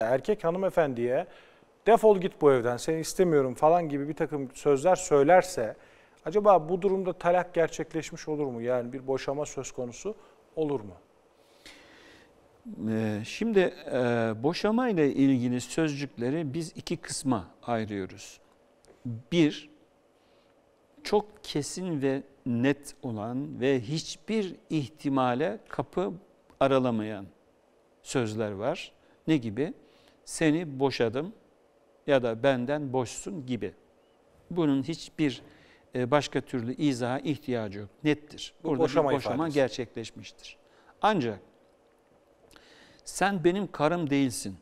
erkek hanımefendiye defol git bu evden seni istemiyorum falan gibi bir takım sözler söylerse acaba bu durumda talak gerçekleşmiş olur mu? Yani bir boşama söz konusu olur mu? Ee, şimdi e, boşama ile ilgili sözcükleri biz iki kısma ayırıyoruz. Bir, çok kesin ve net olan ve hiçbir ihtimale kapı aralamayan sözler var. Ne gibi? seni boşadım ya da benden boşsun gibi. Bunun hiçbir e, başka türlü izaha ihtiyacı yok. Nettir. Burada boşama, bir boşama ifadesi. gerçekleşmiştir. Ancak sen benim karım değilsin.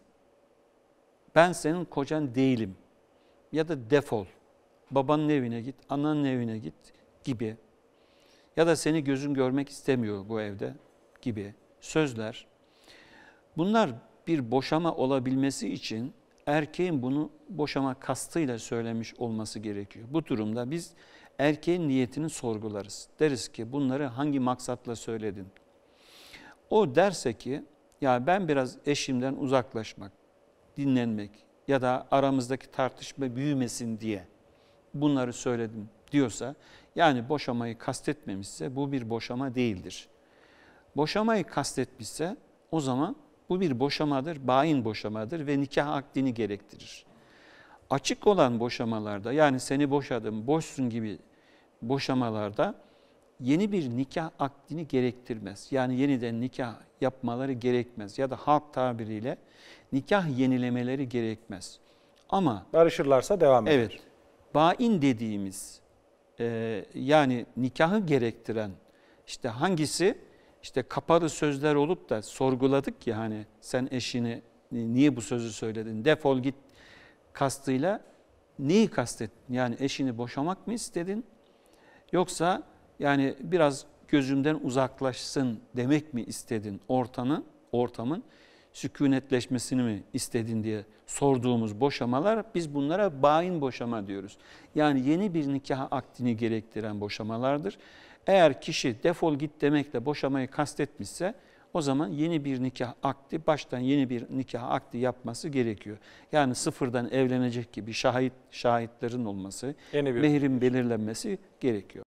Ben senin kocan değilim. Ya da defol. Babanın evine git, ananın evine git gibi. Ya da seni gözüm görmek istemiyor bu evde gibi sözler. Bunlar bir boşama olabilmesi için erkeğin bunu boşama kastıyla söylemiş olması gerekiyor. Bu durumda biz erkeğin niyetini sorgularız. Deriz ki bunları hangi maksatla söyledin? O derse ki ya ben biraz eşimden uzaklaşmak, dinlenmek ya da aramızdaki tartışma büyümesin diye bunları söyledim diyorsa yani boşamayı kastetmemişse bu bir boşama değildir. Boşamayı kastetmişse o zaman bu bir boşamadır, bain boşamadır ve nikah akdini gerektirir. Açık olan boşamalarda yani seni boşadım, boşsun gibi boşamalarda yeni bir nikah akdini gerektirmez. Yani yeniden nikah yapmaları gerekmez ya da halk tabiriyle nikah yenilemeleri gerekmez. Ama barışırlarsa devam eder. Evet. Bain dediğimiz e, yani nikahı gerektiren işte hangisi? işte kapalı sözler olup da sorguladık ya hani sen eşini niye bu sözü söyledin defol git kastıyla neyi kastettin? Yani eşini boşamak mı istedin yoksa yani biraz gözümden uzaklaşsın demek mi istedin ortanı, ortamın? sükunetleşmesini mi istedin diye sorduğumuz boşamalar biz bunlara bain boşama diyoruz. Yani yeni bir nikah akdini gerektiren boşamalardır. Eğer kişi defol git demekle boşamayı kastetmişse o zaman yeni bir nikah akdi, baştan yeni bir nikah akdi yapması gerekiyor. Yani sıfırdan evlenecek gibi şahit şahitlerin olması, mehrin belirlenmesi gerekiyor.